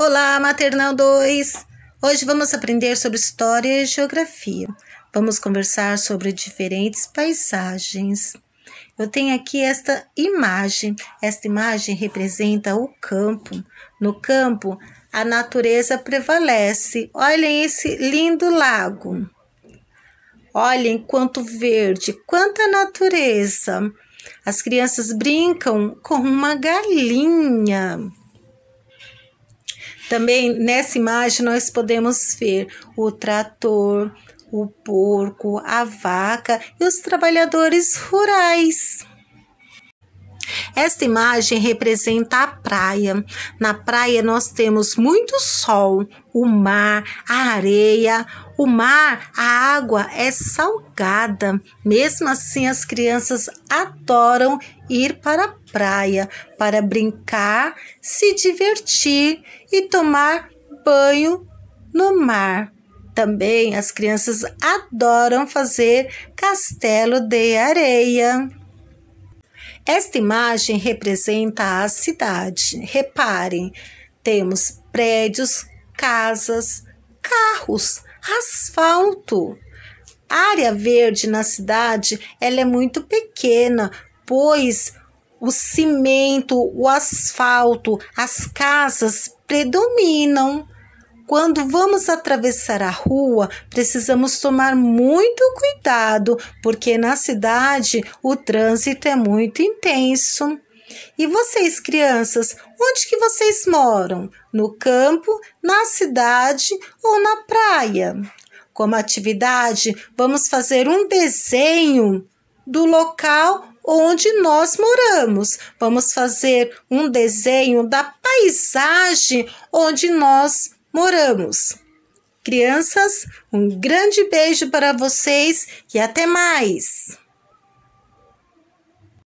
Olá, Maternal 2! Hoje vamos aprender sobre história e geografia. Vamos conversar sobre diferentes paisagens. Eu tenho aqui esta imagem. Esta imagem representa o campo. No campo, a natureza prevalece. Olhem esse lindo lago. Olhem quanto verde, quanta natureza. As crianças brincam com uma galinha. Também nessa imagem nós podemos ver o trator, o porco, a vaca e os trabalhadores rurais. Esta imagem representa a praia. Na praia nós temos muito sol, o mar, a areia, o mar, a água é salgada. Mesmo assim, as crianças adoram ir para a praia para brincar, se divertir e tomar banho no mar. Também as crianças adoram fazer castelo de areia. Esta imagem representa a cidade. Reparem, temos prédios, casas, carros, asfalto. A área verde na cidade ela é muito pequena, pois o cimento, o asfalto, as casas predominam quando vamos atravessar a rua, precisamos tomar muito cuidado, porque na cidade o trânsito é muito intenso. E vocês, crianças, onde que vocês moram? No campo, na cidade ou na praia? Como atividade, vamos fazer um desenho do local onde nós moramos. Vamos fazer um desenho da paisagem onde nós moramos. Crianças, um grande beijo para vocês e até mais!